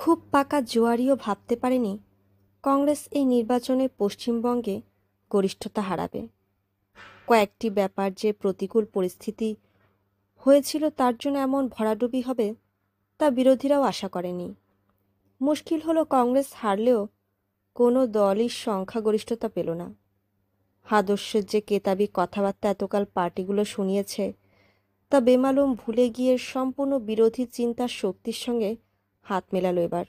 খুব পাকা জোয়ারিও ভাবতে পারেনি কংগ্রেস এই নির্বাচনে পশ্চিমবঙ্গে গরিষ্ঠতা হারাবে কয়েকটি ব্যাপার যে প্রতিকূল পরিস্থিতি হয়েছিল তার জন্য এমন ভরাডুবি হবে তা বিরোধীরাও আশা করেনি মুশকিল হলো কংগ্রেস হারলেও কোনো দলই সংখ্যাগরিষ্ঠতা পেল না আদর্শের যে কেতাবি কথাবার্তা এতকাল পার্টিগুলো শুনিয়েছে তা বেমালুম ভুলে গিয়ে সম্পূর্ণ বিরোধী চিন্তার শক্তির সঙ্গে হাত মেলালো এবার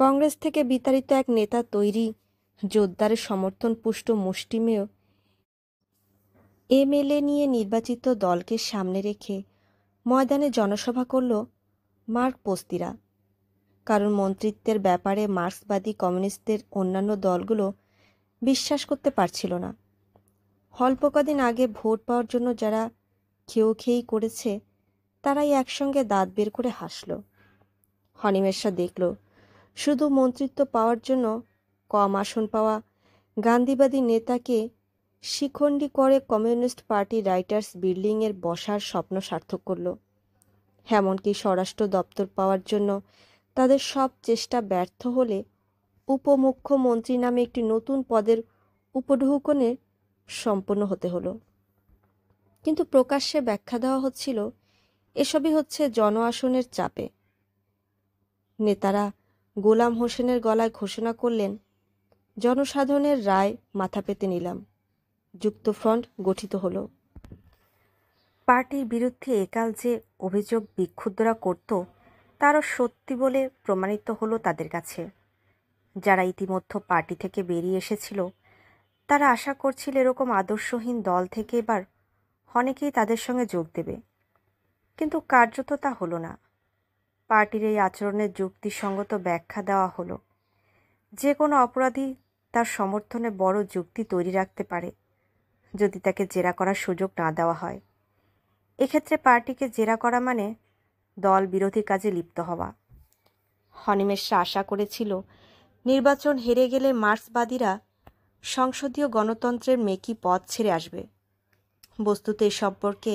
কংগ্রেস থেকে বিতাড়িত এক নেতা তৈরি জোরদারের সমর্থন পুষ্ট মুষ্টিমেয় এমএলএ নিয়ে নির্বাচিত দলকে সামনে রেখে ময়দানে জনসভা করল মার্ক পোস্তিরা কারণ মন্ত্রিত্বের ব্যাপারে মার্ক্সবাদী কমিউনিস্টদের অন্যান্য দলগুলো বিশ্বাস করতে পারছিল না অল্প কদিন আগে ভোট পাওয়ার জন্য যারা খেয়ে খেয়েই করেছে তারাই একসঙ্গে দাঁত বের করে হাসলো হনিমেশা দেখল শুধু মন্ত্রিত্ব পাওয়ার জন্য কম আসন পাওয়া গান্ধীবাদী নেতাকে শিখণ্ডি করে কমিউনিস্ট পার্টি রাইটার্স বিল্ডিংয়ের বসার স্বপ্ন সার্থক করল এমনকি স্বরাষ্ট্র দপ্তর পাওয়ার জন্য তাদের সব চেষ্টা ব্যর্থ হলে উপমুখ্যমন্ত্রী নামে একটি নতুন পদের উপঢৌকনে সম্পন্ন হতে হলো কিন্তু প্রকাশ্যে ব্যাখ্যা দেওয়া হচ্ছিল এসবই হচ্ছে জন আসনের চাপে নেতারা গোলাম হোসেনের গলায় ঘোষণা করলেন জনসাধারণের রায় মাথা পেতে নিলাম যুক্তফ্রন্ট গঠিত হল পার্টির বিরুদ্ধে একাল যে অভিযোগ বিক্ষুব্ধরা করত তারও সত্যি বলে প্রমাণিত হলো তাদের কাছে যারা ইতিমধ্যে পার্টি থেকে বেরিয়ে এসেছিল তারা আশা করছিল এরকম আদর্শহীন দল থেকে এবার অনেকেই তাদের সঙ্গে যোগ দেবে কিন্তু কার্যত তা হলো না পার্টির এই আচরণের যুক্তিসঙ্গত ব্যাখ্যা দেওয়া হলো যে কোনো অপরাধী তার সমর্থনে বড় যুক্তি তৈরি রাখতে পারে যদি তাকে জেরা করার সুযোগ না দেওয়া হয় এক্ষেত্রে পার্টিকে জেরা করা মানে দল বিরোধী কাজে লিপ্ত হওয়া হনিমেশ আশা করেছিল নির্বাচন হেরে গেলে মার্ক্সবাদীরা সংসদীয় গণতন্ত্রের মেকি পথ ছেড়ে আসবে বস্তুতে এ সম্পর্কে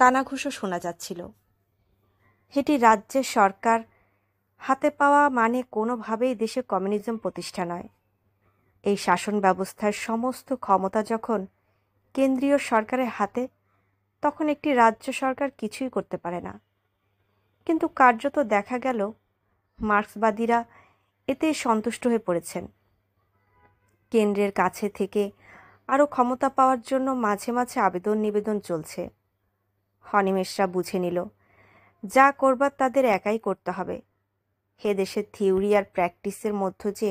কানাঘুষো শোনা যাচ্ছিল এটি রাজ্যের সরকার হাতে পাওয়া মানে কোনোভাবেই দেশে কমিউনিজম প্রতিষ্ঠা নয় এই শাসন ব্যবস্থার সমস্ত ক্ষমতা যখন কেন্দ্রীয় সরকারের হাতে তখন একটি রাজ্য সরকার কিছুই করতে পারে না কিন্তু কার্যত দেখা গেল মার্ক্সবাদীরা এতে সন্তুষ্ট হয়ে পড়েছেন কেন্দ্রের কাছে থেকে আরও ক্ষমতা পাওয়ার জন্য মাঝে মাঝে আবেদন নিবেদন চলছে হনিমেশরা বুঝে নিল যা করবার তাদের একাই করতে হবে হে দেশের থিওরি আর প্র্যাকটিসের মধ্য যে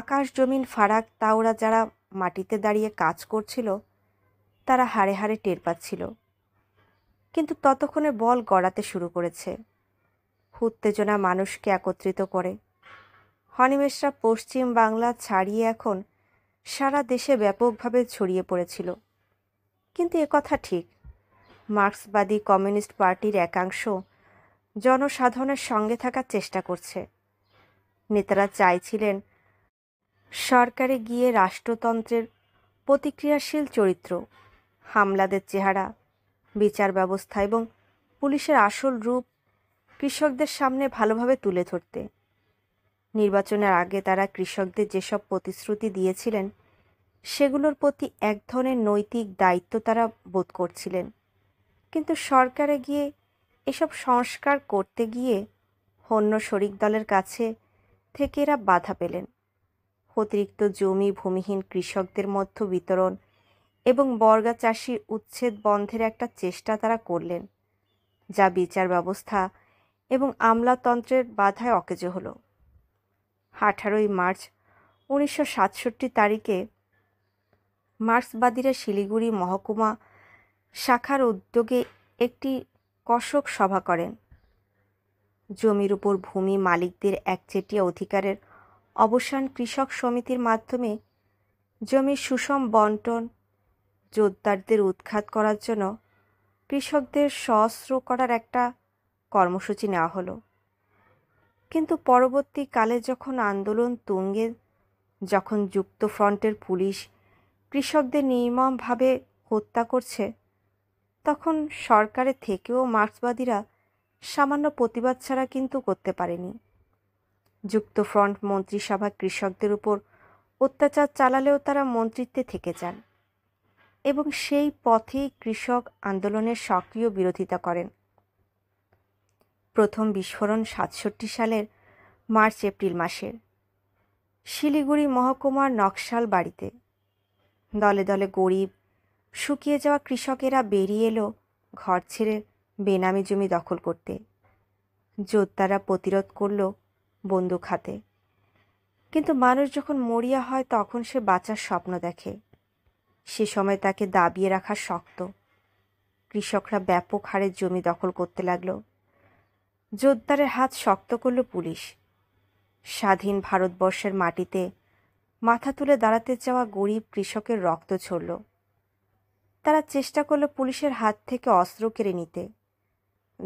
আকাশ জমিন ফারাক তা ওরা যারা মাটিতে দাঁড়িয়ে কাজ করছিল তারা হাড়ে হাড়ে টের পাচ্ছিল কিন্তু ততক্ষণে বল গড়াতে শুরু করেছে উত্তেজনা মানুষকে একত্রিত করে হনিমেশরা পশ্চিম বাংলা ছাড়িয়ে এখন সারা দেশে ব্যাপকভাবে ছড়িয়ে পড়েছিল কিন্তু কথা ঠিক মার্ক্সবাদী কমিউনিস্ট পার্টির একাংশ জনসাধারণের সঙ্গে থাকার চেষ্টা করছে নেতারা চাইছিলেন সরকারে গিয়ে রাষ্ট্রতন্ত্রের প্রতিক্রিয়াশীল চরিত্র হামলাদের চেহারা বিচার ব্যবস্থা এবং পুলিশের আসল রূপ কৃষকদের সামনে ভালোভাবে তুলে ধরতে নির্বাচনের আগে তারা কৃষকদের যেসব প্রতিশ্রুতি দিয়েছিলেন সেগুলোর প্রতি এক ধরনের নৈতিক দায়িত্ব তারা বোধ করছিলেন কিন্তু সরকারে গিয়ে এসব সংস্কার করতে গিয়ে অন্য শরিক দলের কাছে থেকে এরা বাধা পেলেন অতিরিক্ত জমি ভূমিহীন কৃষকদের মধ্য বিতরণ এবং বর্গা চাষি উচ্ছেদ বন্ধের একটা চেষ্টা তারা করলেন যা বিচার ব্যবস্থা এবং আমলাতন্ত্রের বাধায় অকেজ হল আঠারোই মার্চ উনিশশো সাতষট্টি তারিখে মার্ক্সবাদীরা শিলিগুড়ি মহকুমা শাখার উদ্যোগে একটি কষক সভা করেন জমির উপর ভূমি মালিকদের একচেটিয়া অধিকারের অবসান কৃষক সমিতির মাধ্যমে জমির সুষম বন্টন জোরদারদের উৎখাত করার জন্য কৃষকদের সহস্র করার একটা কর্মসূচি নেওয়া হলো কিন্তু পরবর্তীকালে যখন আন্দোলন তুঙ্গে যখন যুক্তফ্রন্টের পুলিশ কৃষকদের নির্মমভাবে হত্যা করছে তখন সরকারে থেকেও মার্ক্সবাদীরা সামান্য প্রতিবাদ ছাড়া কিন্তু করতে পারেনি যুক্তফ্রন্ট মন্ত্রিসভা কৃষকদের উপর অত্যাচার চালালেও তারা মন্ত্রিত্বে থেকে যান এবং সেই পথেই কৃষক আন্দোলনের সক্রিয় বিরোধিতা করেন প্রথম বিস্ফোরণ সাতষট্টি সালের মার্চ এপ্রিল মাসের শিলিগুড়ি মহকুমার নকশাল বাড়িতে দলে দলে গরিব শুকিয়ে যাওয়া কৃষকেরা বেরিয়ে এলো ঘর ছেড়ে বেনামি জমি দখল করতে যোদ্ধারা প্রতিরোধ করল বন্দুক হাতে কিন্তু মানুষ যখন মরিয়া হয় তখন সে বাঁচার স্বপ্ন দেখে সে সময় তাকে দাবিয়ে রাখা শক্ত কৃষকরা ব্যাপক হারে জমি দখল করতে লাগল যোদ্ধারের হাত শক্ত করল পুলিশ স্বাধীন ভারতবর্ষের মাটিতে মাথা তুলে দাঁড়াতে চাওয়া গরিব কৃষকের রক্ত ছড়ল তারা চেষ্টা করল পুলিশের হাত থেকে অস্ত্র কেড়ে নিতে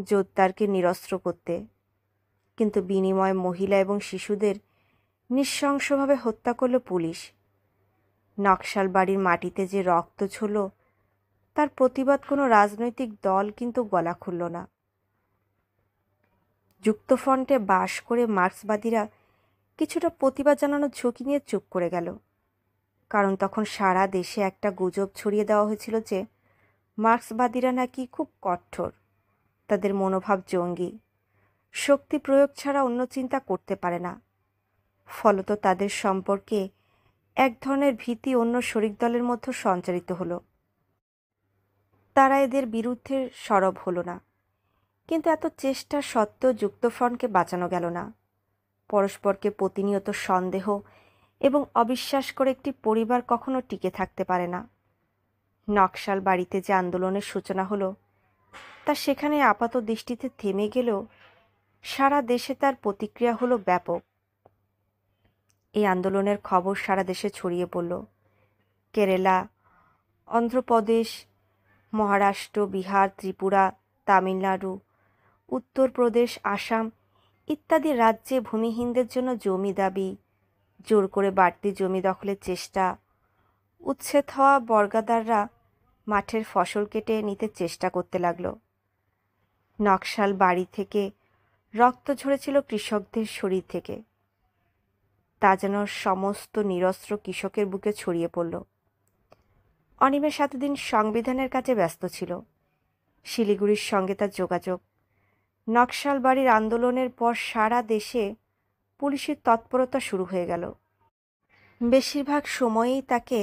জোরদারকে নিরস্ত্র করতে কিন্তু বিনিময়ে মহিলা এবং শিশুদের নিঃশংসভাবে হত্যা করল পুলিশ নকশাল বাড়ির মাটিতে যে রক্ত ছিল তার প্রতিবাদ কোনো রাজনৈতিক দল কিন্তু গলা খুলল না যুক্তফ্রন্টে বাস করে মার্ক্সবাদীরা কিছুটা প্রতিবাদ জানানোর ঝুঁকি নিয়ে চুপ করে গেল কারণ তখন সারা দেশে একটা গুজব ছড়িয়ে দেওয়া হয়েছিল যে মার্ক্সবাদীরা নাকি খুব কঠোর তাদের মনোভাব জঙ্গি শক্তি প্রয়োগ ছাড়া অন্য চিন্তা করতে পারে না ফলত তাদের সম্পর্কে এক ধরনের ভীতি অন্য শরিক দলের মধ্যে সঞ্চারিত হলো তারা এদের বিরুদ্ধে সরব হলো না কিন্তু এত চেষ্টা সত্ত্বেও যুক্তফ্রন্টকে বাঁচানো গেল না পরস্পরকে প্রতিনিয়ত সন্দেহ এবং অবিশ্বাস করে একটি পরিবার কখনো টিকে থাকতে পারে না নকশাল বাড়িতে যে আন্দোলনের সূচনা হলো তা সেখানে আপাত দৃষ্টিতে থেমে গেলেও সারা দেশে তার প্রতিক্রিয়া হলো ব্যাপক এই আন্দোলনের খবর সারা দেশে ছড়িয়ে পড়ল কেরালা অন্ধ্রপ্রদেশ মহারাষ্ট্র বিহার ত্রিপুরা তামিলনাড়ু উত্তরপ্রদেশ আসাম ইত্যাদি রাজ্যে ভূমিহীনদের জন্য জমি দাবি জোর করে বাড়তি জমি দখলের চেষ্টা উচ্ছেদ হওয়া বর্গাদাররা মাঠের ফসল কেটে নিতে চেষ্টা করতে লাগল নকশাল বাড়ি থেকে রক্ত ঝরেছিল কৃষকদের শরীর থেকে তা যেন সমস্ত নিরস্ত্র কৃষকের বুকে ছড়িয়ে পড়ল অনিমেষ এতদিন সংবিধানের কাজে ব্যস্ত ছিল শিলিগুড়ির সঙ্গে তার যোগাযোগ নকশাল বাড়ির আন্দোলনের পর সারা দেশে পুলিশের তৎপরতা শুরু হয়ে গেল বেশিরভাগ সময়েই তাকে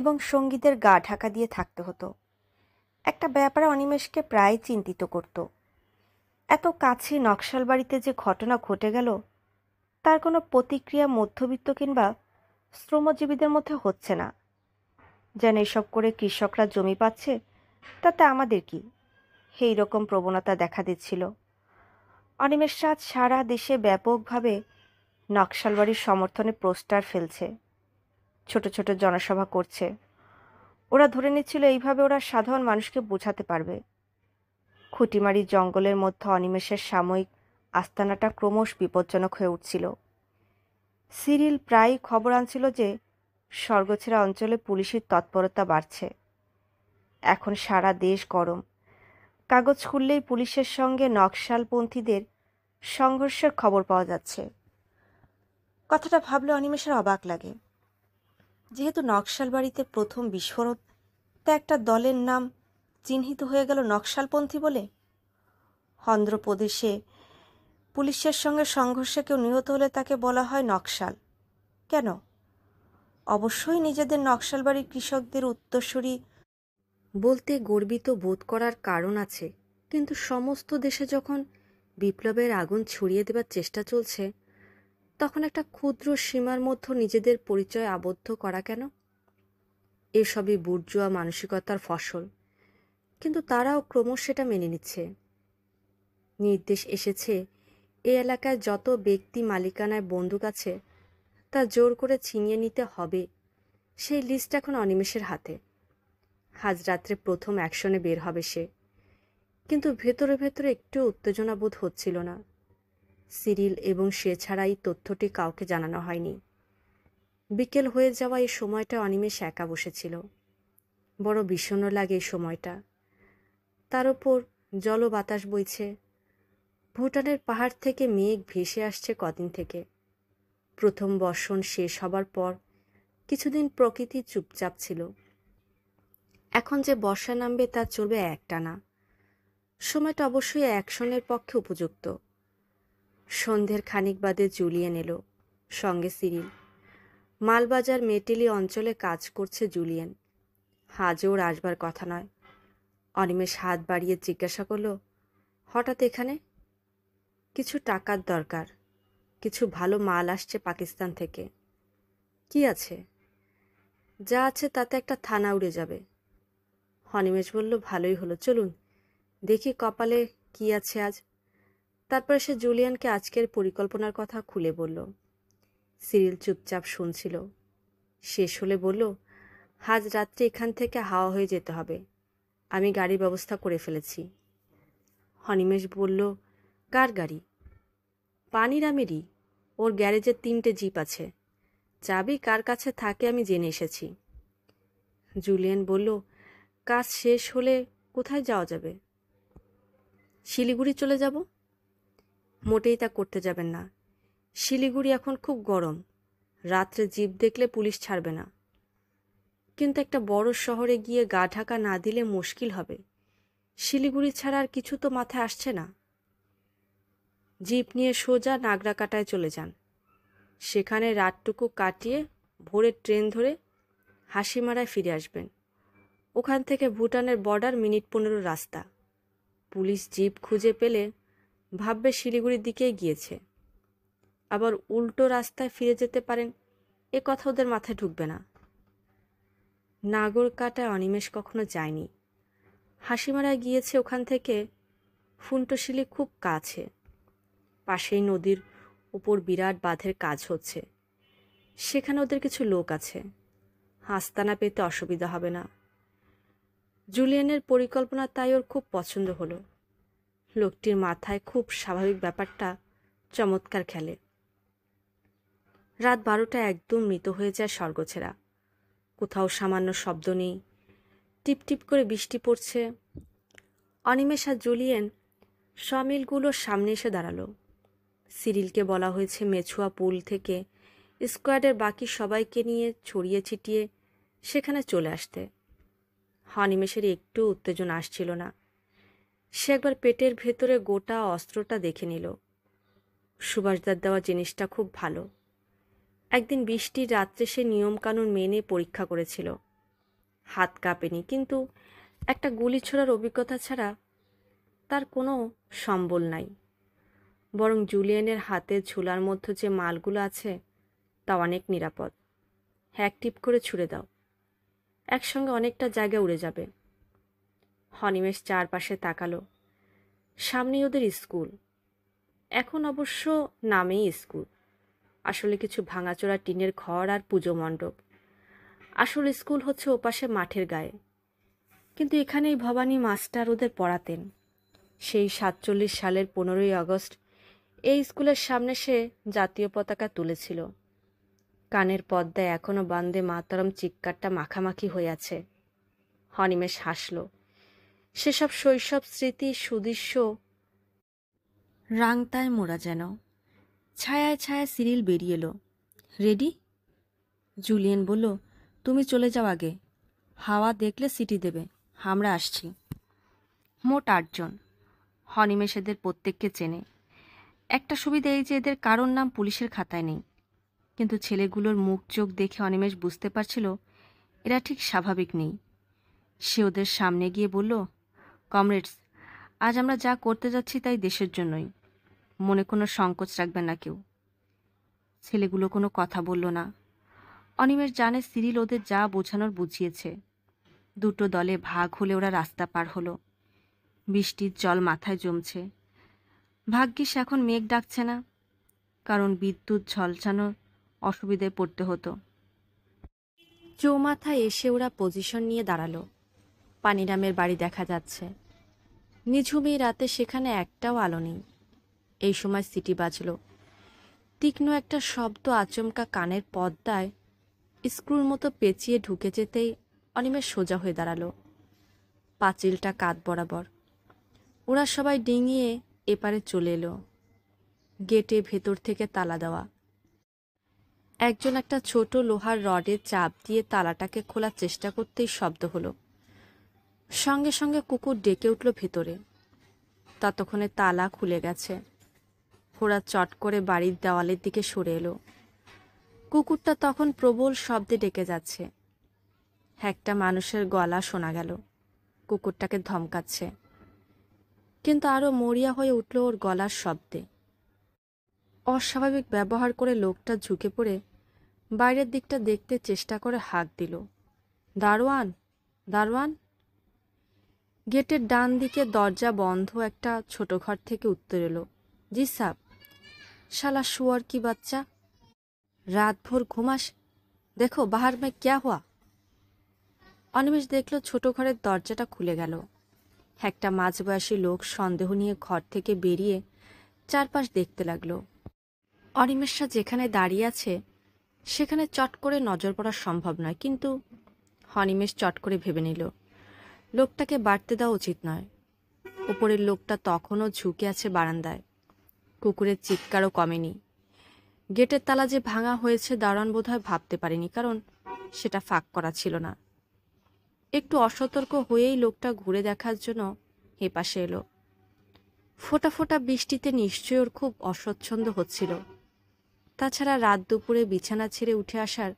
এবং সঙ্গীদের গা ঢাকা দিয়ে থাকতে হতো একটা ব্যাপারে অনিমেষকে প্রায় চিন্তিত করত এত কাছে নকশাল বাড়িতে যে ঘটনা ঘটে গেল তার কোনো প্রতিক্রিয়া মধ্যবিত্ত কিংবা শ্রমজীবীদের মধ্যে হচ্ছে না যেন এসব করে কৃষকরা জমি পাচ্ছে তাতে আমাদের কি সেই রকম প্রবণতা দেখা দিচ্ছিল অনিমেষ সারা দেশে ব্যাপকভাবে নকশালবাড়ির সমর্থনে পোস্টার ফেলছে ছোট ছোট জনসভা করছে ওরা ধরে নিচ্ছিল এইভাবে ওরা সাধারণ মানুষকে বোঝাতে পারবে খুঁটিমারি জঙ্গলের মধ্যে অনিমেষের সাময়িক আস্তানাটা ক্রমশ বিপজ্জনক হয়ে উঠছিল সিরিল প্রায় খবর আনছিল যে স্বর্গছেরা অঞ্চলে পুলিশের তৎপরতা বাড়ছে এখন সারা দেশ গরম কাগজ খুললেই পুলিশের সঙ্গে নকশালপন্থীদের সংঘর্ষের খবর পাওয়া যাচ্ছে কথাটা ভাবলে অনিমেষের অবাক লাগে যেহেতু নকশাল বাড়িতে প্রথম বিস্ফোরণ তা একটা দলের নাম চিহ্নিত হয়ে গেল নকশালপন্থী বলে অন্ধ্রপ্রদেশে পুলিশের সঙ্গে সংঘর্ষে কেউ নিহত হলে তাকে বলা হয় নকশাল কেন অবশ্যই নিজেদের নকশাল বাড়ির কৃষকদের উত্তরসূরি বলতে গর্বিত বোধ করার কারণ আছে কিন্তু সমস্ত দেশে যখন বিপ্লবের আগুন ছড়িয়ে দেবার চেষ্টা চলছে তখন একটা ক্ষুদ্র সীমার মধ্যে নিজেদের পরিচয় আবদ্ধ করা কেন এসবই বুর্জুয়া মানসিকতার ফসল কিন্তু তারাও ক্রমশ সেটা মেনে নিচ্ছে নির্দেশ এসেছে এ এলাকায় যত ব্যক্তি মালিকানায় বন্দুক আছে তা জোর করে ছিনিয়ে নিতে হবে সেই লিস্ট এখন অনিমেষের হাতে আজ রাত্রে প্রথম অ্যাকশনে বের হবে সে কিন্তু ভেতরে ভেতরে একটু উত্তেজনা বোধ হচ্ছিল না সিরিল এবং সে ছাড়াই তথ্যটি কাউকে জানানো হয়নি বিকেল হয়ে যাওয়া এই সময়টা অনিমেষ একা বসেছিল বড় ভীষণ লাগে এই সময়টা তার ওপর জল বাতাস বইছে ভুটানের পাহাড় থেকে মেঘ ভেসে আসছে কদিন থেকে প্রথম বর্ষণ শেষ হবার পর কিছুদিন প্রকৃতি চুপচাপ ছিল এখন যে বর্ষা নামবে তা চলবে একটানা সময়টা অবশ্যই অ্যাকশনের পক্ষে উপযুক্ত সন্ধ্যের খানিক বাদে জুলিয়েন এলো সঙ্গে সিরিল মালবাজার মেটেলি অঞ্চলে কাজ করছে জুলিয়েন হাজও ওর আসবার কথা নয় অনিমেষ হাত বাড়িয়ে জিজ্ঞাসা করলো হঠাৎ এখানে কিছু টাকার দরকার কিছু ভালো মাল আসছে পাকিস্তান থেকে কি আছে যা আছে তাতে একটা থানা উড়ে যাবে অনিমেষ বলল ভালোই হলো চলুন দেখি কপালে কি আছে আজ তারপরে সে জুলিয়ানকে আজকের পরিকল্পনার কথা খুলে বলল সিরিল চুপচাপ শুনছিল শেষ হলে বলল আজ রাত্রে এখান থেকে হাওয়া হয়ে যেতে হবে আমি গাড়ির ব্যবস্থা করে ফেলেছি হনিমেশ বলল কার গাড়ি পানিরামেরই ওর গ্যারেজে তিনটে জিপ আছে চাবি কার কাছে থাকে আমি জেনে এসেছি জুলিয়ান বলল কাজ শেষ হলে কোথায় যাওয়া যাবে শিলিগুড়ি চলে যাব মোটেই তা করতে যাবেন না শিলিগুড়ি এখন খুব গরম রাত্রে জিপ দেখলে পুলিশ ছাড়বে না কিন্তু একটা বড় শহরে গিয়ে গা ঢাকা না দিলে মুশকিল হবে শিলিগুড়ি ছাড়া আর কিছু তো মাথায় আসছে না জিপ নিয়ে সোজা নাগরাকাটায় চলে যান সেখানে রাতটুকু কাটিয়ে ভোরের ট্রেন ধরে হাসিমারায় ফিরে আসবেন ওখান থেকে ভুটানের বর্ডার মিনিট পনেরো রাস্তা পুলিশ জিপ খুঁজে পেলে ভাববে শিলিগুড়ির দিকেই গিয়েছে আবার উল্টো রাস্তায় ফিরে যেতে পারেন এ কথা ওদের মাথায় ঢুকবে না নাগরকাটায় অনিমেষ কখনো যায়নি হাসিমারা গিয়েছে ওখান থেকে ফুন্টশিলি খুব কাছে পাশেই নদীর উপর বিরাট বাঁধের কাজ হচ্ছে সেখানে ওদের কিছু লোক আছে আস্তানা পেতে অসুবিধা হবে না জুলিয়ানের পরিকল্পনা তাই ওর খুব পছন্দ হলো লোকটির মাথায় খুব স্বাভাবিক ব্যাপারটা চমৎকার খেলে রাত বারোটা একদম মৃত হয়ে যায় স্বর্গছেরা কোথাও সামান্য শব্দ নেই টিপটিপ করে বৃষ্টি পড়ছে অনিমেষা জুলিয়েন সমিলগুলোর সামনে এসে দাঁড়ালো সিরিলকে বলা হয়েছে মেছুয়া পুল থেকে স্কোয়াডের বাকি সবাইকে নিয়ে ছড়িয়ে ছিটিয়ে সেখানে চলে আসতে অনিমেষের একটু উত্তেজনা আসছিল না সে একবার পেটের ভেতরে গোটা অস্ত্রটা দেখে নিল সুভাষদার দেওয়া জিনিসটা খুব ভালো একদিন বৃষ্টির রাত্রে সে নিয়মকানুন মেনে পরীক্ষা করেছিল হাত কাঁপেনি কিন্তু একটা গুলি ছোড়ার অভিজ্ঞতা ছাড়া তার কোনো সম্বল নাই বরং জুলিয়ানের হাতে ঝুলার মধ্যে যে মালগুলো আছে তা অনেক নিরাপদ হ্যাক টিপ করে ছুড়ে দাও একসঙ্গে অনেকটা জায়গা উড়ে যাবে হনিমেষ চারপাশে তাকালো সামনে ওদের স্কুল এখন অবশ্য নামেই স্কুল আসলে কিছু ভাঙাচোরা টিনের ঘর আর পুজো মণ্ডপ আসল স্কুল হচ্ছে ওপাশে মাঠের গায়ে কিন্তু এখানেই ভবানী মাস্টার ওদের পড়াতেন সেই সাতচল্লিশ সালের পনেরোই আগস্ট এই স্কুলের সামনে সে জাতীয় পতাকা তুলেছিল কানের পর্দায় এখনও বান্দে মাতরম চিৎকারটা মাখামাখি হয়ে আছে হনিমেষ হাসলো সেসব শৈশব স্মৃতি সুদৃশ্য রাংতায় মোড়া যেন ছায়ায় ছায়ায় সিরিল বেরিয়ে এলো রেডি জুলিয়েন বলল তুমি চলে যাও আগে হাওয়া দেখলে সিটি দেবে আমরা আসছি মোট আটজন হনিমেষ এদের প্রত্যেককে চেনে একটা সুবিধা এই যে এদের কারোর নাম পুলিশের খাতায় নেই কিন্তু ছেলেগুলোর মুখ চোখ দেখে অনিমেষ বুঝতে পারছিল এরা ঠিক স্বাভাবিক নেই সে ওদের সামনে গিয়ে বলল কমরেডস আজ আমরা যা করতে যাচ্ছি তাই দেশের জন্যই মনে কোনো সংকোচ রাখবেন না কেউ ছেলেগুলো কোনো কথা বলল না অনিমেষ জানে সিরিল ওদের যা বোঝানোর বুঝিয়েছে দুটো দলে ভাগ হলে ওরা রাস্তা পার হলো বৃষ্টির জল মাথায় জমছে ভাগ্যিস এখন মেঘ ডাকছে না কারণ বিদ্যুৎ ঝলছানো অসুবিধায় পড়তে হতো চৌমাথায় এসে ওরা পজিশন নিয়ে দাঁড়ালো পানিরামের বাড়ি দেখা যাচ্ছে নিঝুমি রাতে সেখানে একটাও আলো নেই এই সময় সিটি বাজল তীক্ষ্ণ একটা শব্দ আচমকা কানের পর্দায় স্ক্রুর মতো পেঁচিয়ে ঢুকে যেতেই অনিমেষ সোজা হয়ে দাঁড়ালো পাঁচিলটা কাত বরাবর ওরা সবাই ডিঙিয়ে এপারে চলে এলো গেটে ভেতর থেকে তালা দেওয়া একজন একটা ছোট লোহার রডে চাপ দিয়ে তালাটাকে খোলার চেষ্টা করতেই শব্দ হলো সঙ্গে সঙ্গে কুকুর ডেকে উঠল ভেতরে ততক্ষণে তালা খুলে গেছে ফোড়া চট করে বাড়ির দেওয়ালের দিকে সরে এলো কুকুরটা তখন প্রবল শব্দে ডেকে যাচ্ছে একটা মানুষের গলা শোনা গেল কুকুরটাকে ধমকাচ্ছে কিন্তু আরও মরিয়া হয়ে উঠল ওর গলার শব্দে অস্বাভাবিক ব্যবহার করে লোকটা ঝুঁকে পড়ে বাইরের দিকটা দেখতে চেষ্টা করে হাঁক দিল দারোয়ান দারোয়ান গেটের ডান দিকে দরজা বন্ধ একটা ছোট ঘর থেকে উত্তর এলো জি সাপ শালা শুয়ার কি বাচ্চা রাত ভোর ঘুমাস দেখো বাহার মে ক্যা হওয়া অনিমেষ দেখল ছোট ঘরের দরজাটা খুলে গেল একটা মাঝবয়সী লোক সন্দেহ নিয়ে ঘর থেকে বেরিয়ে চারপাশ দেখতে লাগলো অনিমেষা যেখানে দাঁড়িয়ে আছে সেখানে চট করে নজর পড়া সম্ভব নয় কিন্তু অনিমেষ চট করে ভেবে নিল লোকটাকে বাড়তে দেওয়া উচিত নয় ওপরের লোকটা তখনও ঝুঁকে আছে বারান্দায় কুকুরের চিৎকারও কমেনি গেটের তালা যে ভাঙা হয়েছে দারোয়ান বোধহয় ভাবতে পারেনি কারণ সেটা ফাঁক করা ছিল না একটু অসতর্ক হয়েই লোকটা ঘুরে দেখার জন্য হেপাশে এলো ফোটা ফোটা বৃষ্টিতে নিশ্চয় ওর খুব অস্বচ্ছন্দ হচ্ছিল তাছাড়া রাত দুপুরে বিছানা ছেড়ে উঠে আসার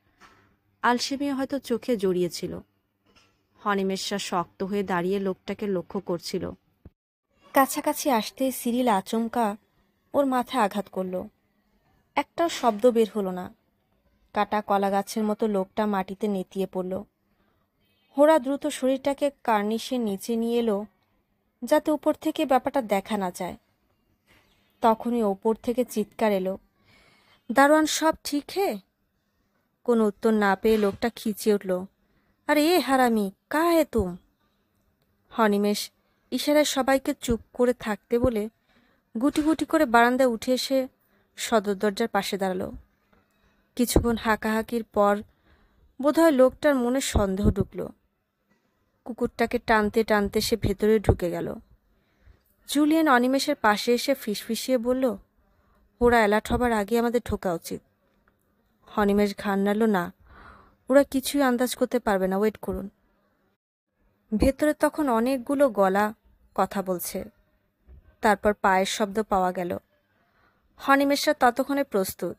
আলসেমিয়া হয়তো চোখে জড়িয়েছিল হনিমেশা শক্ত হয়ে দাঁড়িয়ে লোকটাকে লক্ষ্য করছিল কাছাকাছি আসতে সিরিল আচমকা ওর মাথায় আঘাত করল একটাও শব্দ বের হলো না কাটা কলা গাছের মতো লোকটা মাটিতে নেতিয়ে পড়ল হোরা দ্রুত শরীরটাকে কার্নিশে নিচে নিয়ে এলো যাতে উপর থেকে ব্যাপারটা দেখা না যায় তখনই ওপর থেকে চিৎকার এলো দারোয়ান সব ঠিক হে কোনো উত্তর না পেয়ে লোকটা খিচিয়ে উঠল আর এ হারামি কাহে তুম হনিমেষ ইশারায় সবাইকে চুপ করে থাকতে বলে গুটি গুটি করে বারান্দায় উঠে এসে সদর দরজার পাশে দাঁড়ালো কিছুক্ষণ হাঁকাহাঁকির পর বোধহয় লোকটার মনে সন্দেহ ঢুকল কুকুরটাকে টানতে টানতে সে ভেতরে ঢুকে গেল জুলিয়ান অনিমেষের পাশে এসে ফিসফিসিয়ে বলল ওরা অ্যালার্ট হবার আগে আমাদের ঢোকা উচিত হনিমেষ ঘান না ওরা কিছুই আন্দাজ করতে পারবে না ওয়েট করুন ভেতরে তখন অনেকগুলো গলা কথা বলছে তারপর পায়ের শব্দ পাওয়া গেল হনিমেশা ততক্ষণে প্রস্তুত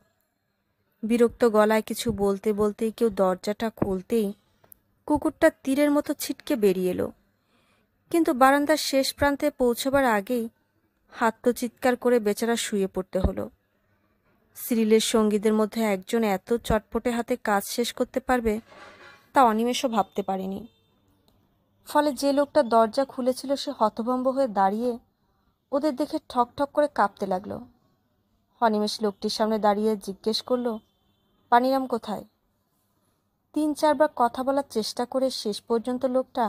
বিরক্ত গলায় কিছু বলতে বলতেই কেউ দরজাটা খুলতেই কুকুরটা তীরের মতো ছিটকে বেরিয়ে এলো কিন্তু বারান্দার শেষ প্রান্তে পৌঁছবার আগেই হাত তো চিৎকার করে বেচারা শুয়ে পড়তে হলো সিরিলের সঙ্গীদের মধ্যে একজন এত চটপটে হাতে কাজ শেষ করতে পারবে তা অনিমেষও ভাবতে পারেনি ফলে যে লোকটা দরজা খুলেছিল সে হতভম্ব হয়ে দাঁড়িয়ে ওদের দেখে ঠক ঠক করে কাঁপতে লাগলো অনিমেষ লোকটির সামনে দাঁড়িয়ে জিজ্ঞেস করল পানিরাম কোথায় তিন চারবার কথা বলার চেষ্টা করে শেষ পর্যন্ত লোকটা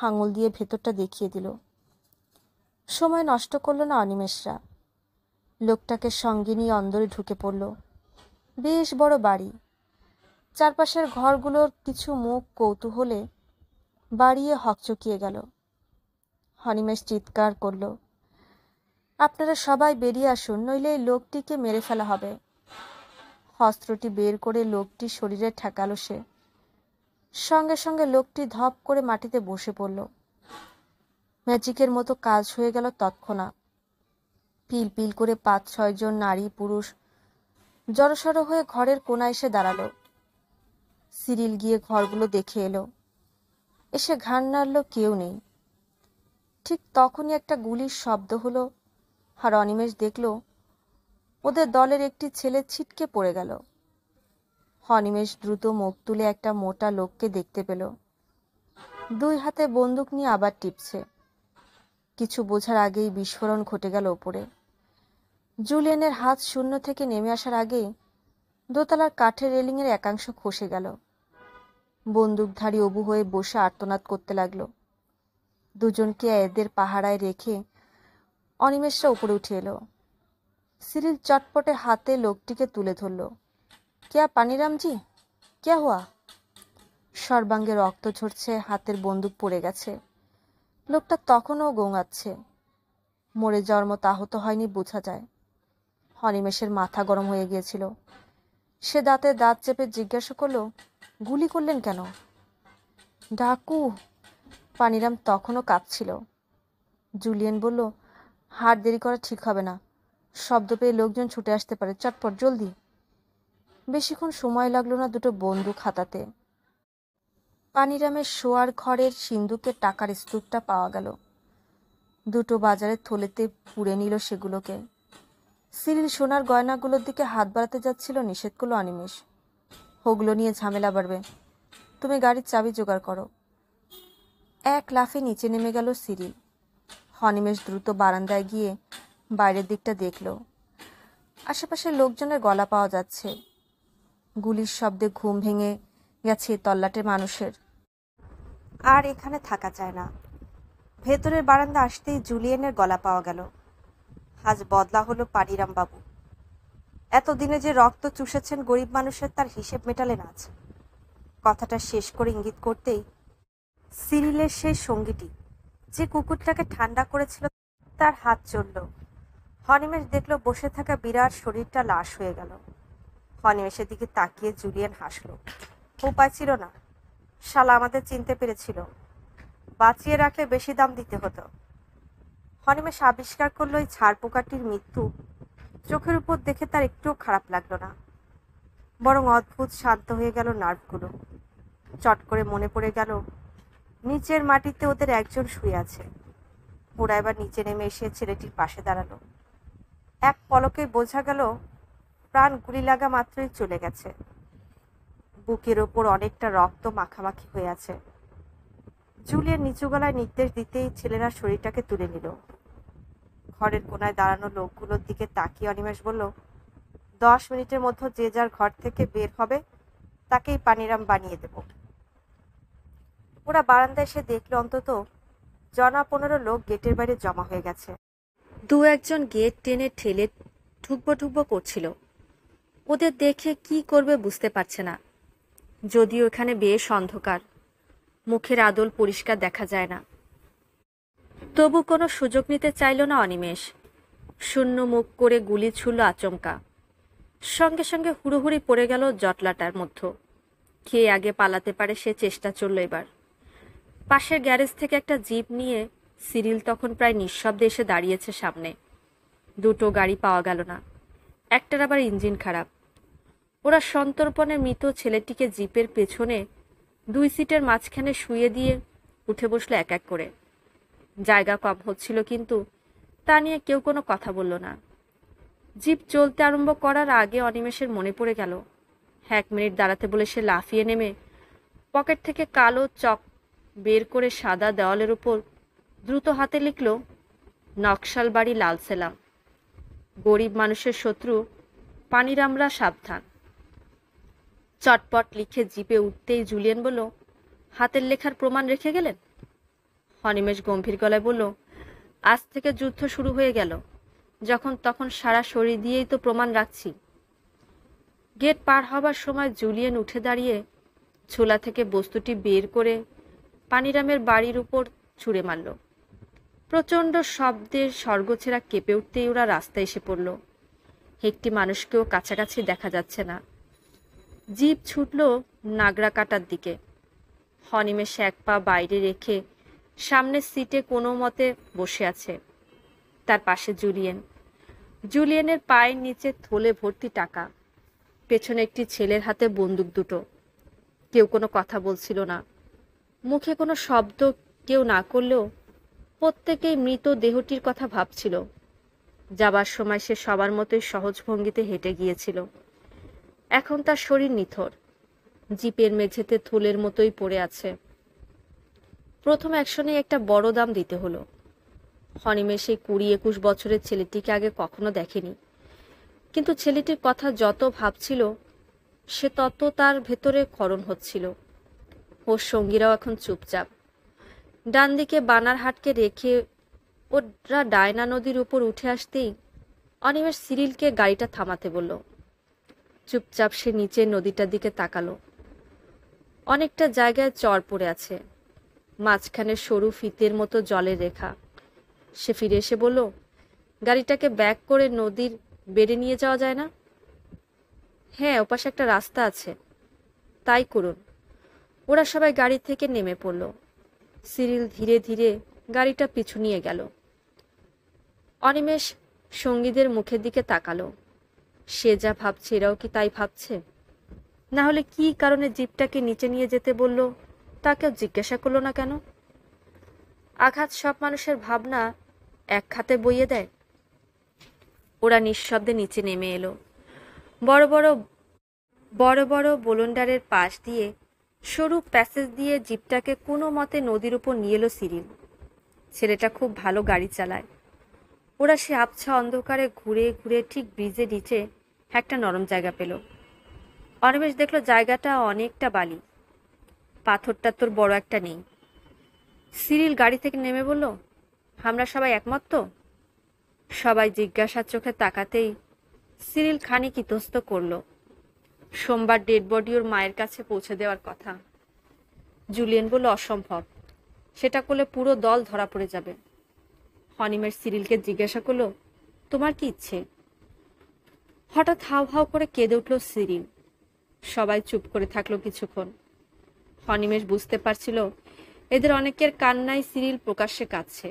হাঙুল দিয়ে ভেতরটা দেখিয়ে দিল সময় নষ্ট করল না অনিমেষরা লোকটাকে সঙ্গে নিয়ে অন্দরে ঢুকে পড়ল বেশ বড় বাড়ি চারপাশের ঘরগুলোর কিছু মুখ কৌতূহলে বাড়িয়ে হকচকিয়ে গেল হনিমেশ চিৎকার করল আপনারা সবাই বেরিয়ে আসুন নইলে এই লোকটিকে মেরে ফেলা হবে অস্ত্রটি বের করে লোকটি শরীরে ঠেকাল সে সঙ্গে সঙ্গে লোকটি ধপ করে মাটিতে বসে পড়ল ম্যাজিকের মতো কাজ হয়ে গেল তৎক্ষণাৎ পিল পিল করে পাঁচ ছয়জন নারী পুরুষ জড়সড় হয়ে ঘরের কোনায় এসে দাঁড়ালো সিরিল গিয়ে ঘরগুলো দেখে এলো এসে ঘাড় নাড়ল কেউ নেই ঠিক তখনই একটা গুলির শব্দ হলো আর অনিমেষ দেখল ওদের দলের একটি ছেলে ছিটকে পড়ে গেল অনিমেষ দ্রুত মুখ তুলে একটা মোটা লোককে দেখতে পেল দুই হাতে বন্দুক নিয়ে আবার টিপছে কিছু বোঝার আগেই বিস্ফোরণ ঘটে গেল ওপরে জুলিয়ানের হাত শূন্য থেকে নেমে আসার আগেই দোতলার কাঠের রেলিংয়ের একাংশ খসে গেল বন্দুকধারী অবু হয়ে বসে আর্তনাদ করতে লাগলো দুজনকে এদের পাহারায় রেখে অনিমেষরা উপরে উঠে এলো সিরিল চটপটে হাতে লোকটিকে তুলে ধরল কেয়া পানিরামজি কেয়া হওয়া সর্বাঙ্গে রক্ত ঝরছে হাতের বন্দুক পড়ে গেছে লোকটা তখনও গোঙাচ্ছে মরে জন্ম তাহত হয়নি বোঝা যায় অনিমেষের মাথা গরম হয়ে গিয়েছিল সে দাঁতে দাঁত চেপে জিজ্ঞাসা করলো গুলি করলেন কেন ডাকু পানিরাম তখনও কাঁপছিল জুলিয়ান বলল হাট দেরি করা ঠিক হবে না শব্দ পেয়ে লোকজন ছুটে আসতে পারে চটপট জলদি বেশিক্ষণ সময় লাগলো না দুটো বন্দুক হাতাতে পানিরামের শোয়ার ঘরের সিন্ধুকে টাকার স্তূপটা পাওয়া গেল দুটো বাজারের থলেতে পুড়ে নিল সেগুলোকে সিরিল সোনার গয়নাগুলোর দিকে হাত বাড়াতে যাচ্ছিল নিষেধ করলো অনিমেষ ওগুলো নিয়ে ঝামেলা বাড়বে তুমি গাড়ির চাবি জোগাড় করো এক লাফে নিচে নেমে গেল সিরিল হনিমেশ দ্রুত বারান্দায় গিয়ে বাইরের দিকটা দেখল আশেপাশে লোকজনের গলা পাওয়া যাচ্ছে গুলির শব্দে ঘুম ভেঙে গেছে তল্লাটের মানুষের আর এখানে থাকা যায় না ভেতরের বারান্দা আসতেই জুলিয়েনের গলা পাওয়া গেল আজ বদলা হলো বাবু এতদিনে যে রক্ত চুষেছেন গরিব মানুষের তার হিসেব মেটালেন আজ কথাটা শেষ করে ইঙ্গিত করতেই সিরিলের সেই সঙ্গীটি যে কুকুরটাকে ঠান্ডা করেছিল তার হাত চলল হনিমেশ দেখলো বসে থাকা বিরাট শরীরটা লাশ হয়ে গেল হনিমেশের দিকে তাকিয়ে জুলিয়ান হাসল উপায় ছিল না শালা আমাদের চিনতে পেরেছিল বাঁচিয়ে রাখলে বেশি দাম দিতে হতো হনিমেশ আবিষ্কার করলো ওই ছাড় পোকাটির মৃত্যু চোখের উপর দেখে তার একটুও খারাপ লাগলো না বরং অদ্ভুত শান্ত হয়ে গেল নার্ভগুলো চট করে মনে পড়ে গেল নিচের মাটিতে ওদের একজন শুয়ে আছে ওরা এবার নিচে নেমে এসে ছেলেটির পাশে দাঁড়ালো এক পলকে বোঝা গেল প্রাণ গুলি লাগা মাত্রই চলে গেছে বুকের ওপর অনেকটা রক্ত মাখামাখি হয়ে আছে জুলিয়ার নিচু গলায় নির্দেশ দিতেই ছেলেরা শরীরটাকে তুলে নিল ঘরের কোনায় দাঁড়ানো লোকগুলোর দিকে তাকিয়ে অনিমেষ বলল দশ মিনিটের মধ্যে যে যার ঘর থেকে বের হবে তাকেই পানিরাম বানিয়ে দেব ওরা বারান্দায় এসে দেখলো অন্তত জনা পনেরো লোক গেটের বাইরে জমা হয়ে গেছে দু একজন গেট টেনে ঠেলে ঠুকবো ঠুকবো করছিল ওদের দেখে কি করবে বুঝতে পারছে না যদিও এখানে বেশ অন্ধকার মুখের আদল পরিষ্কার দেখা যায় না তবু কোনো সুযোগ নিতে চাইল না অনিমেষ শূন্য মুখ করে গুলি ছুড়ল আচমকা সঙ্গে সঙ্গে হুড়োহুড়ি পড়ে গেল জটলাটার মধ্যে কে আগে পালাতে পারে সে চেষ্টা চলল এবার পাশের গ্যারেজ থেকে একটা জিপ নিয়ে সিরিল তখন প্রায় নিঃশব্দে এসে দাঁড়িয়েছে সামনে দুটো গাড়ি পাওয়া গেল না একটার আবার ইঞ্জিন খারাপ ওরা সন্তর্পণে মৃত ছেলেটিকে জিপের পেছনে দুই সিটের মাঝখানে শুয়ে দিয়ে উঠে বসলো এক এক করে জায়গা কম হচ্ছিল কিন্তু তা নিয়ে কেউ কোনো কথা বলল না জিপ চলতে আরম্ভ করার আগে অনিমেষের মনে পড়ে গেল এক মিনিট দাঁড়াতে বলে সে লাফিয়ে নেমে পকেট থেকে কালো চক বের করে সাদা দেওয়ালের উপর দ্রুত হাতে লিখল নকশাল বাড়ি লালসেলাম গরিব মানুষের শত্রু পানিরামরা সাবধান চটপট লিখে জিপে উঠতেই জুলিয়ান বলল হাতের লেখার প্রমাণ রেখে গেলেন হনিমেশ গম্ভীর গলায় বলল আজ থেকে যুদ্ধ শুরু হয়ে গেল যখন তখন সারা শরীর দিয়েই তো প্রমাণ রাখছি গেট পার হবার সময় জুলিয়েন উঠে দাঁড়িয়ে ছোলা থেকে বস্তুটি বের করে পানিরামের বাড়ির উপর ছুঁড়ে মারল প্রচণ্ড শব্দের স্বর্গছেরা কেঁপে উঠতেই ওরা রাস্তায় এসে পড়ল একটি মানুষকেও কাছাকাছি দেখা যাচ্ছে না জীব ছুটল নাগরা কাটার দিকে হনিমেষ এক পা বাইরে রেখে সামনের সিটে কোনো মতে বসে আছে তার পাশে জুলিয়েন জুলিয়েনের পায়ের নিচে থলে ভর্তি টাকা পেছনে একটি ছেলের হাতে বন্দুক দুটো কেউ কোনো কথা বলছিল না মুখে কোনো শব্দ কেউ না করলেও প্রত্যেকেই মৃত দেহটির কথা ভাবছিল যাবার সময় সে সবার মতোই সহজ ভঙ্গিতে হেঁটে গিয়েছিল এখন তার শরীর নিথর জিপের মেঝেতে থুলের মতোই পড়ে আছে প্রথম অ্যাকশনে একটা বড় দাম দিতে হলো হনিমে সেই কুড়ি একুশ বছরের ছেলেটিকে আগে কখনো দেখেনি কিন্তু ছেলেটির কথা যত ভাবছিল সে তত তার ভেতরে করণ হচ্ছিল ওর সঙ্গীরাও এখন চুপচাপ ডান দিকে বানারহাটকে রেখে ওরা ডায়না নদীর উপর উঠে আসতেই অনিমেষ সিরিলকে গাড়িটা থামাতে বলল চুপচাপ সে নিচে নদীটার দিকে তাকালো অনেকটা জায়গায় চর পড়ে আছে মাঝখানে সরু ফিতের মতো জলে রেখা সে ফিরে এসে বলল গাড়িটাকে ব্যাক করে নদীর বেড়ে নিয়ে যাওয়া যায় না হ্যাঁ ওপাশে একটা রাস্তা আছে তাই করুন ওরা সবাই গাড়ি থেকে নেমে পড়ল সিরিল ধীরে ধীরে গাড়িটা পিছু নিয়ে গেল অনিমেষ সঙ্গীদের মুখের দিকে তাকালো সে যা ভাবছে এরাও কি তাই ভাবছে না হলে কি কারণে জিপটাকে নিচে নিয়ে যেতে বলল তা কেউ জিজ্ঞাসা করলো না কেন আঘাত সব মানুষের ভাবনা এক খাতে বইয়ে দেয় ওরা নিঃশব্দে নিচে নেমে এলো বড় বড় বড় বড় বোলন্ডারের পাশ দিয়ে সরু প্যাসেজ দিয়ে জিপটাকে কোনো মতে নদীর উপর নিয়ে এলো সিরিল ছেলেটা খুব ভালো গাড়ি চালায় ওরা সে আবছা অন্ধকারে ঘুরে ঘুরে ঠিক ব্রিজে নিচে একটা নরম জায়গা পেল অনবেশ দেখলো জায়গাটা অনেকটা বালি পাথরটা তোর বড় একটা নেই সিরিল গাড়ি থেকে নেমে বলল আমরা সবাই একমত তো সবাই জিজ্ঞাসার চোখে তাকাতেই সিরিল খানিক ইতস্ত করল সোমবার ডেড বডি ওর মায়ের কাছে পৌঁছে দেওয়ার কথা জুলিয়ান বলল অসম্ভব সেটা করলে পুরো দল ধরা পড়ে যাবে হনিমের সিরিলকে জিজ্ঞাসা করলো তোমার কি ইচ্ছে হঠাৎ হাউ হাউ করে কেঁদে উঠল সিরিল সবাই চুপ করে থাকলো কিছুক্ষণ অনিমেষ বুঝতে পারছিল এদের অনেকের কান্নাই সিরিল প্রকাশ্যে কাঁদছে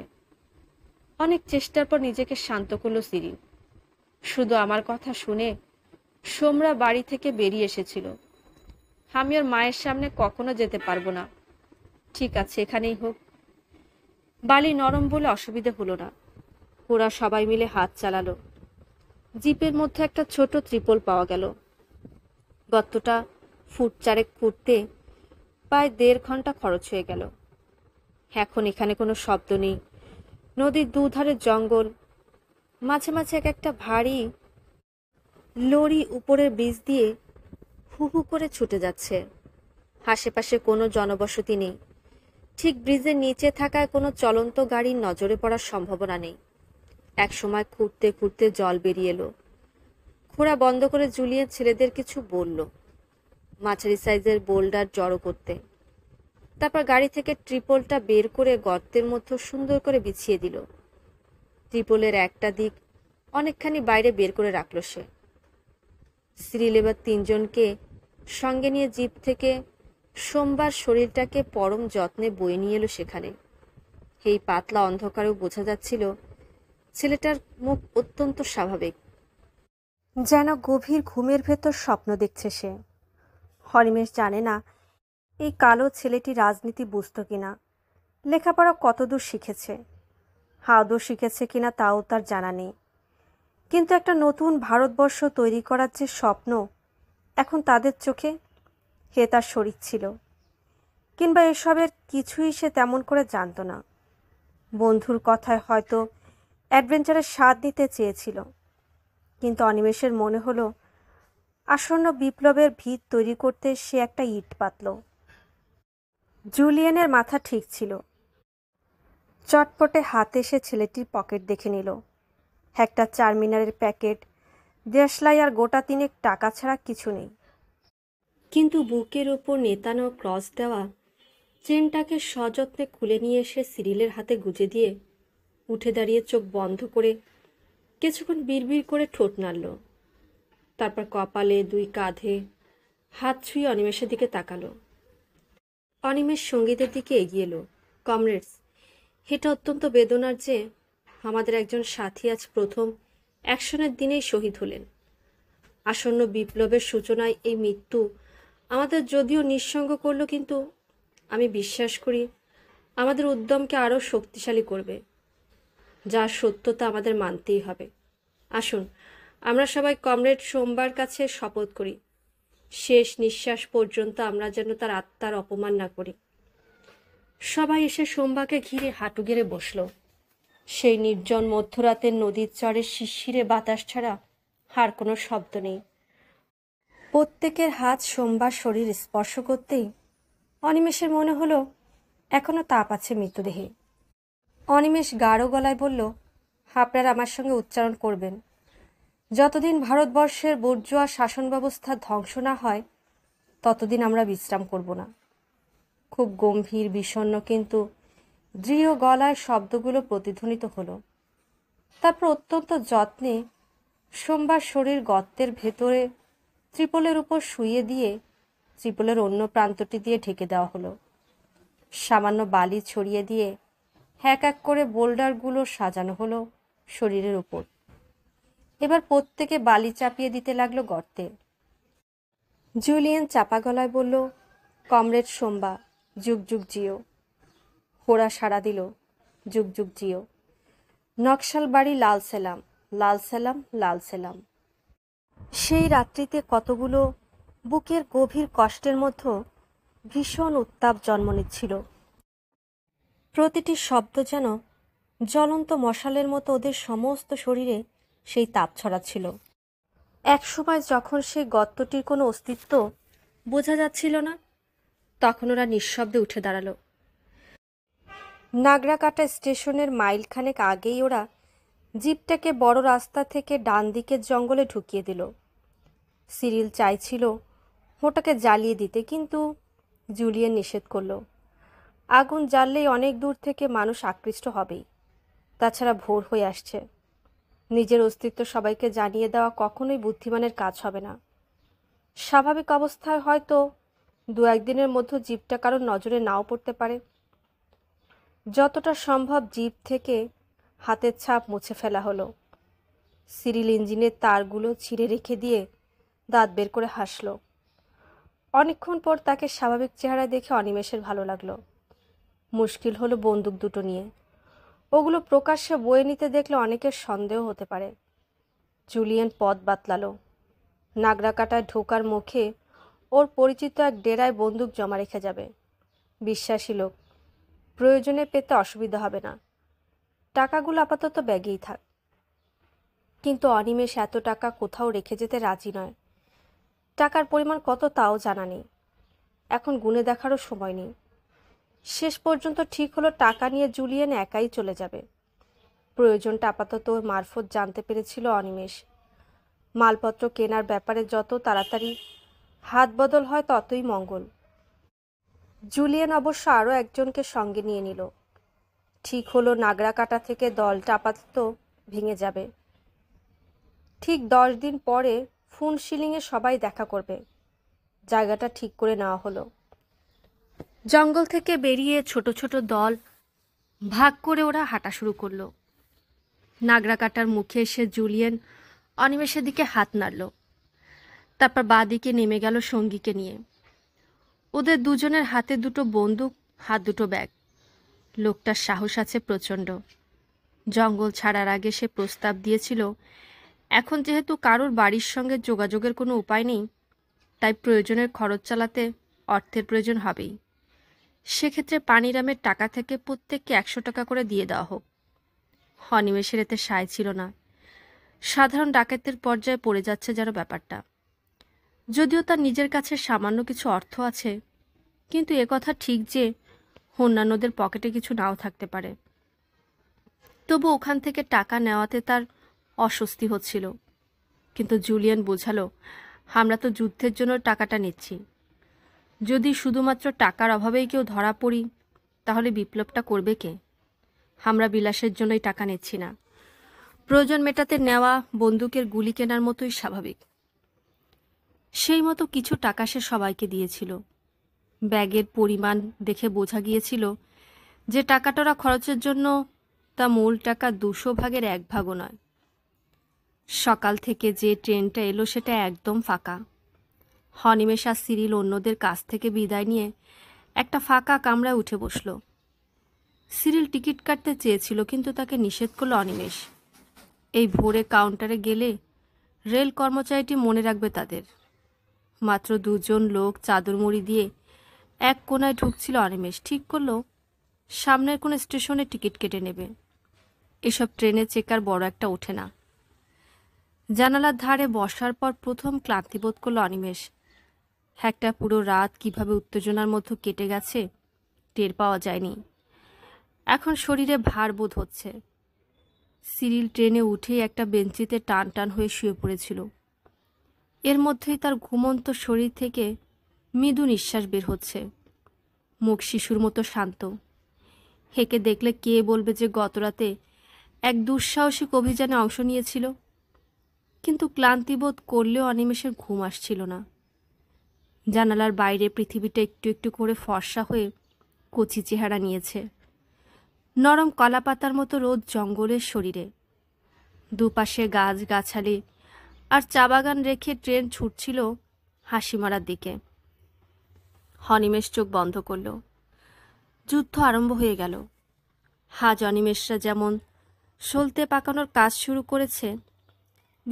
অনেক চেষ্টার পর নিজেকে শান্ত করল সিরিল শুধু আমার কথা শুনে সোমরা বাড়ি থেকে বেরিয়ে এসেছিল আমি ওর মায়ের সামনে কখনো যেতে পারবো না ঠিক আছে এখানেই হোক বালি নরম বলে অসুবিধে হলো না ওরা সবাই মিলে হাত চালালো জিপের মধ্যে একটা ছোট ত্রিপল পাওয়া গেল গর্তটা ফুট চারেক ফুটতে প্রায় দেড় ঘন্টা খরচ হয়ে গেল এখন এখানে কোনো শব্দ নেই নদীর দুধারে জঙ্গল মাঝে মাঝে এক একটা ভারী লরি উপরের বীজ দিয়ে হু হু করে ছুটে যাচ্ছে আশেপাশে কোনো জনবসতি নেই ঠিক ব্রিজের নিচে থাকায় কোনো চলন্ত গাড়ির নজরে পড়ার সম্ভাবনা নেই এক সময় খুঁড়তে খুঁড়তে জল বেরিয়ে এলো খোঁড়া বন্ধ করে জুলিয়ে ছেলেদের কিছু বলল মাঝারি সাইজের বোল্ডার জড়ো করতে তারপর গাড়ি থেকে ট্রিপলটা বের করে গর্তের মধ্যে সুন্দর করে বিছিয়ে দিল ট্রিপলের একটা দিক অনেকখানি বাইরে বের করে রাখল সে সিরিল এবার তিনজনকে সঙ্গে নিয়ে জিপ থেকে সোমবার শরীরটাকে পরম যত্নে বয়ে নিয়ে এলো সেখানে এই পাতলা অন্ধকারেও বোঝা যাচ্ছিল ছেলেটার মুখ অত্যন্ত স্বাভাবিক যেন গভীর ঘুমের ভেতর স্বপ্ন দেখছে সে হরিমেশ জানে না এই কালো ছেলেটি রাজনীতি বুঝত কিনা লেখাপড়া কতদূর শিখেছে হাওদূর শিখেছে কিনা তাও তার জানা নেই কিন্তু একটা নতুন ভারতবর্ষ তৈরি করার যে স্বপ্ন এখন তাদের চোখে হে তার শরীর ছিল কিংবা এসবের কিছুই সে তেমন করে জানত না বন্ধুর কথায় হয়তো অ্যাডভেঞ্চারের স্বাদ নিতে চেয়েছিল কিন্তু অনিমেষের মনে হলো আসন্ন বিপ্লবের ভিত তৈরি করতে সে একটা ইট পাতল জুলিয়ানের মাথা ঠিক ছিল চটপটে হাতে সে ছেলেটির পকেট দেখে নিল একটা চারমিনারের প্যাকেট দেশলাই আর গোটা তিনেক টাকা ছাড়া কিছু নেই কিন্তু বুকের ওপর নেতানো ক্রস দেওয়া চেনটাকে সযত্নে খুলে নিয়ে এসে সিরিলের হাতে গুজে দিয়ে উঠে দাঁড়িয়ে চোখ বন্ধ করে কিছুক্ষণ বিড়বিড় করে ঠোঁট নাড়ল তারপর কপালে দুই কাঁধে হাত ছুঁয়ে অনিমেষের দিকে তাকালো অনিমেষ সঙ্গীদের দিকে এগিয়ে এলো কমরেডস হেটা অত্যন্ত বেদনার যে আমাদের একজন সাথী আজ প্রথম অ্যাকশনের দিনেই শহীদ হলেন আসন্ন বিপ্লবের সূচনায় এই মৃত্যু আমাদের যদিও নিঃসঙ্গ করলো কিন্তু আমি বিশ্বাস করি আমাদের উদ্যমকে আরও শক্তিশালী করবে যার সত্যতা আমাদের মানতেই হবে আসুন আমরা সবাই কমরেড সোমবার কাছে শপথ করি শেষ নিঃশ্বাস পর্যন্ত আমরা যেন তার আত্মার অপমান না করি সবাই এসে সোমবাকে ঘিরে হাঁটু গেড়ে বসল সেই নির্জন মধ্যরাতের নদীর চরে শিশিরে বাতাস ছাড়া আর কোনো শব্দ নেই প্রত্যেকের হাত সোমবার শরীর স্পর্শ করতেই অনিমেষের মনে হলো এখনো তাপ আছে মৃতদেহে অনিমেষ গাঢ় গলায় বলল আপনারা আমার সঙ্গে উচ্চারণ করবেন যতদিন ভারতবর্ষের বর্জুয়া শাসন ব্যবস্থা ধ্বংস না হয় ততদিন আমরা বিশ্রাম করব না খুব গম্ভীর বিষণ্ন কিন্তু দৃঢ় গলায় শব্দগুলো প্রতিধ্বনিত হলো তারপর অত্যন্ত যত্নে সোমবার শরীর গর্তের ভেতরে ত্রিপলের উপর শুয়ে দিয়ে ত্রিপলের অন্য প্রান্তটি দিয়ে ঢেকে দেওয়া হলো সামান্য বালি ছড়িয়ে দিয়ে এক এক করে বোল্ডারগুলো সাজানো হলো শরীরের উপর এবার প্রত্যেকে বালি চাপিয়ে দিতে লাগলো গর্তে জুলিয়ান চাপা গলায় বলল কমরেড সোম্বা যুগ যুগ জিও হোরা সাড়া দিল যুগ যুগ জিও নকশাল বাড়ি লাল সেলাম লাল সেলাম লাল সেলাম সেই রাত্রিতে কতগুলো বুকের গভীর কষ্টের মধ্যে ভীষণ উত্তাপ জন্ম নিচ্ছিল প্রতিটি শব্দ যেন জ্বলন্ত মশালের মতো ওদের সমস্ত শরীরে সেই তাপ ছড়াচ্ছিল একসময় যখন সেই গর্তটির কোনো অস্তিত্ব বোঝা যাচ্ছিল না তখন ওরা নিঃশব্দে উঠে দাঁড়ালো নাগরাকাটা স্টেশনের মাইলখানেক আগেই ওরা জিপটাকে বড় রাস্তা থেকে ডান দিকের জঙ্গলে ঢুকিয়ে দিল সিরিল চাইছিল ওটাকে জ্বালিয়ে দিতে কিন্তু জুলিয়ান নিষেধ করল আগুন জ্বাললেই অনেক দূর থেকে মানুষ আকৃষ্ট হবেই তাছাড়া ভোর হয়ে আসছে নিজের অস্তিত্ব সবাইকে জানিয়ে দেওয়া কখনোই বুদ্ধিমানের কাজ হবে না স্বাভাবিক অবস্থায় হয়তো দু একদিনের মধ্যে জীবটা কারোর নজরে নাও পড়তে পারে যতটা সম্ভব জীব থেকে হাতের ছাপ মুছে ফেলা হলো সিরিল ইঞ্জিনের তারগুলো ছিঁড়ে রেখে দিয়ে দাঁত বের করে হাসল অনেকক্ষণ পর তাকে স্বাভাবিক চেহারা দেখে অনিমেষের ভালো লাগলো মুশকিল হলো বন্দুক দুটো নিয়ে ওগুলো প্রকাশ্যে বয়ে নিতে দেখলে অনেকের সন্দেহ হতে পারে জুলিয়েন পথ বাতলালো নাগরাকাটায় ঢোকার মুখে ওর পরিচিত এক ডেরায় বন্দুক জমা রেখে যাবে বিশ্বাসী লোক প্রয়োজনে পেতে অসুবিধা হবে না টাকাগুলো আপাতত ব্যাগেই থাক কিন্তু অনিমেষ এত টাকা কোথাও রেখে যেতে রাজি নয় টাকার পরিমাণ কত তাও জানা নেই এখন গুনে দেখারও সময় নেই শেষ পর্যন্ত ঠিক হলো টাকা নিয়ে জুলিয়ান একাই চলে যাবে প্রয়োজনটা আপাতত ওর মারফত জানতে পেরেছিল অনিমেষ মালপত্র কেনার ব্যাপারে যত তাড়াতাড়ি হাত বদল হয় ততই মঙ্গল জুলিয়ান অবশ্য আরও একজনকে সঙ্গে নিয়ে নিল ঠিক হলো নাগরাকাটা থেকে দলটা আপাতত ভেঙে যাবে ঠিক দশ দিন পরে ফুন সিলিংয়ে সবাই দেখা করবে জায়গাটা ঠিক করে নেওয়া হলো জঙ্গল থেকে বেরিয়ে ছোট ছোট দল ভাগ করে ওরা হাঁটা শুরু করলো কাটার মুখে এসে জুলিয়েন অনিমেষের দিকে হাত নাড়ল তারপর বাদিকে নেমে গেল সঙ্গীকে নিয়ে ওদের দুজনের হাতে দুটো বন্দুক হাত দুটো ব্যাগ লোকটার সাহস আছে প্রচণ্ড জঙ্গল ছাড়ার আগে সে প্রস্তাব দিয়েছিল এখন যেহেতু কারোর বাড়ির সঙ্গে যোগাযোগের কোনো উপায় নেই তাই প্রয়োজনের খরচ চালাতে অর্থের প্রয়োজন হবেই সেক্ষেত্রে পানিরামের টাকা থেকে প্রত্যেককে একশো টাকা করে দিয়ে দেওয়া হোক হনিমেষের এতে সায় ছিল না সাধারণ ডাকাতের পর্যায়ে পড়ে যাচ্ছে যেন ব্যাপারটা যদিও তার নিজের কাছে সামান্য কিছু অর্থ আছে কিন্তু এ কথা ঠিক যে অন্যান্যদের পকেটে কিছু নাও থাকতে পারে তবু ওখান থেকে টাকা নেওয়াতে তার অস্বস্তি হচ্ছিল কিন্তু জুলিয়ান বোঝালো আমরা তো যুদ্ধের জন্য টাকাটা নিচ্ছি যদি শুধুমাত্র টাকার অভাবেই কেউ ধরা পড়ি তাহলে বিপ্লবটা করবে কে আমরা বিলাসের জন্যই টাকা নিচ্ছি না প্রয়োজন মেটাতে নেওয়া বন্দুকের গুলি কেনার মতোই স্বাভাবিক সেই মতো কিছু টাকা সে সবাইকে দিয়েছিল ব্যাগের পরিমাণ দেখে বোঝা গিয়েছিল যে টাকাটা খরচের জন্য তা মূল টাকা দুশো ভাগের এক ভাগও নয় সকাল থেকে যে ট্রেনটা এলো সেটা একদম ফাঁকা হনিমেশা সিরিল অন্যদের কাছ থেকে বিদায় নিয়ে একটা ফাঁকা কামরায় উঠে বসল সিরিল টিকিট কাটতে চেয়েছিল কিন্তু তাকে নিষেধ করল অনিমেষ এই ভোরে কাউন্টারে গেলে রেল কর্মচারীটি মনে রাখবে তাদের মাত্র দুজন লোক চাদর মুড়ি দিয়ে এক কোনায় ঢুকছিল অনিমেষ ঠিক করলো সামনের কোনো স্টেশনে টিকিট কেটে নেবে এসব ট্রেনে চেকার বড় একটা ওঠে না জানালার ধারে বসার পর প্রথম ক্লান্তিবোধ করলো করল অনিমেষ একটা পুরো রাত কিভাবে উত্তেজনার মধ্যে কেটে গেছে টের পাওয়া যায়নি এখন শরীরে ভার বোধ হচ্ছে সিরিল ট্রেনে উঠেই একটা বেঞ্চিতে টান টান হয়ে শুয়ে পড়েছিল এর মধ্যেই তার ঘুমন্ত শরীর থেকে মৃদু নিঃশ্বাস বের হচ্ছে মুখ শিশুর মতো শান্ত হেকে দেখলে কে বলবে যে গতরাতে এক দুঃসাহসিক অভিযানে অংশ নিয়েছিল কিন্তু ক্লান্তিবোধ করলেও অনিমেষের ঘুম আসছিল না জানালার বাইরে পৃথিবীটা একটু একটু করে ফর্সা হয়ে কচি চেহারা নিয়েছে নরম কলাপাতার মতো রোদ জঙ্গলের শরীরে দুপাশে গাছ গাছালি আর চা বাগান রেখে ট্রেন ছুটছিল হাসিমারার দিকে হনিমেশ চোখ বন্ধ করল যুদ্ধ আরম্ভ হয়ে গেল হাজ অনিমেষরা যেমন সলতে পাকানোর কাজ শুরু করেছে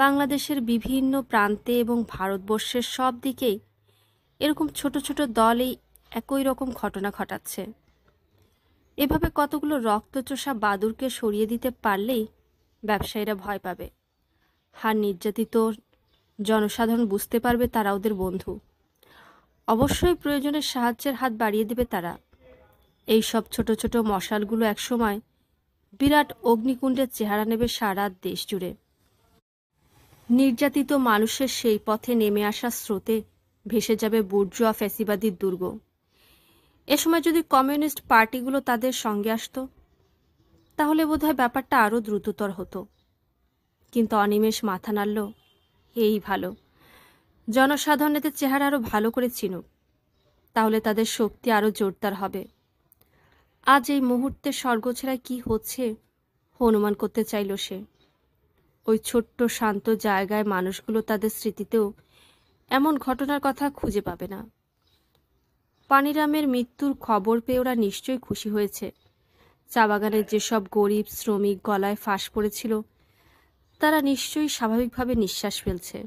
বাংলাদেশের বিভিন্ন প্রান্তে এবং ভারতবর্ষের সব দিকেই এরকম ছোট ছোট দলই একই রকম ঘটনা ঘটাচ্ছে এভাবে কতগুলো রক্তচোষা বাদুরকে সরিয়ে দিতে পারলেই ব্যবসায়ীরা ভয় পাবে হার নির্যাতিত জনসাধারণ বুঝতে পারবে তারা ওদের বন্ধু অবশ্যই প্রয়োজনে সাহায্যের হাত বাড়িয়ে দেবে তারা এই সব ছোট ছোট মশালগুলো একসময় বিরাট অগ্নিকুণ্ডের চেহারা নেবে সারা দেশ জুড়ে নির্যাতিত মানুষের সেই পথে নেমে আসা স্রোতে ভেসে যাবে বুর্জুয়া ফ্যাসিবাদীর দুর্গ এ সময় যদি কমিউনিস্ট পার্টিগুলো তাদের সঙ্গে আসত তাহলে বোধহয় ব্যাপারটা আরও দ্রুততর হতো কিন্তু অনিমেষ মাথা নাড়ল এই ভালো জনসাধারণ এদের চেহারা আরও ভালো করে চিনুক তাহলে তাদের শক্তি আরও জোরদার হবে আজ এই মুহূর্তে স্বর্গ ছাড়া কী হচ্ছে অনুমান করতে চাইল সে ওই ছোট্ট শান্ত জায়গায় মানুষগুলো তাদের স্মৃতিতেও এমন ঘটনার কথা খুঁজে পাবে না পানিরামের মৃত্যুর খবর পেয়ে ওরা নিশ্চয়ই খুশি হয়েছে চা বাগানের যেসব গরিব শ্রমিক গলায় ফাঁস পড়েছিল তারা নিশ্চয়ই স্বাভাবিকভাবে নিঃশ্বাস ফেলছে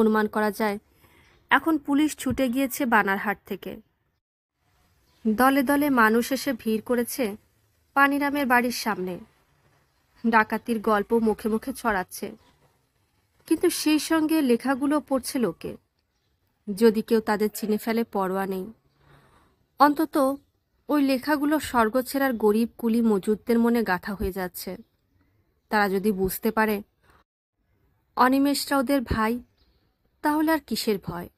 অনুমান করা যায় এখন পুলিশ ছুটে গিয়েছে বানারহাট থেকে দলে দলে মানুষ এসে ভিড় করেছে পানিরামের বাড়ির সামনে ডাকাতির গল্প মুখে মুখে ছড়াচ্ছে কিন্তু সেই সঙ্গে লেখাগুলো পড়ছে লোকে যদি কেউ তাদের চিনে ফেলে পরোয়া নেই অন্তত ওই লেখাগুলো স্বর্গ ছেড়ার গরিব কুলি মজুদদের মনে গাথা হয়ে যাচ্ছে তারা যদি বুঝতে পারে অনিমেষরা ওদের ভাই তাহলে আর কিসের ভয়